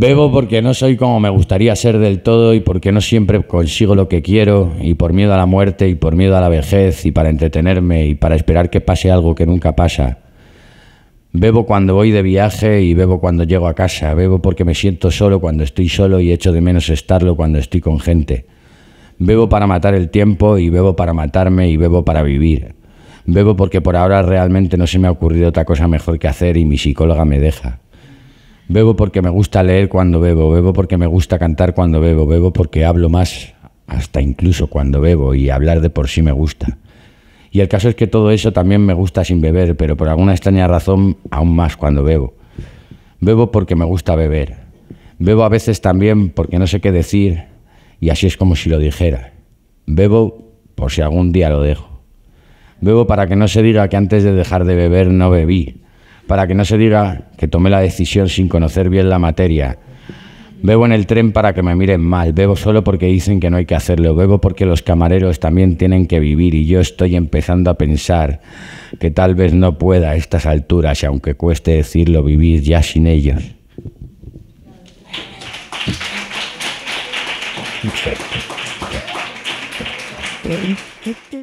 Bebo porque no soy como me gustaría ser del todo y porque no siempre consigo lo que quiero y por miedo a la muerte y por miedo a la vejez y para entretenerme y para esperar que pase algo que nunca pasa. Bebo cuando voy de viaje y bebo cuando llego a casa. Bebo porque me siento solo cuando estoy solo y echo de menos estarlo cuando estoy con gente. Bebo para matar el tiempo y bebo para matarme y bebo para vivir. Bebo porque por ahora realmente no se me ha ocurrido otra cosa mejor que hacer y mi psicóloga me deja. Bebo porque me gusta leer cuando bebo, bebo porque me gusta cantar cuando bebo, bebo porque hablo más hasta incluso cuando bebo y hablar de por sí me gusta. Y el caso es que todo eso también me gusta sin beber, pero por alguna extraña razón aún más cuando bebo. Bebo porque me gusta beber. Bebo a veces también porque no sé qué decir y así es como si lo dijera. Bebo por si algún día lo dejo. Bebo para que no se diga que antes de dejar de beber no bebí para que no se diga que tomé la decisión sin conocer bien la materia. Bebo en el tren para que me miren mal, bebo solo porque dicen que no hay que hacerlo, bebo porque los camareros también tienen que vivir y yo estoy empezando a pensar que tal vez no pueda a estas alturas, y aunque cueste decirlo, vivir ya sin ellos.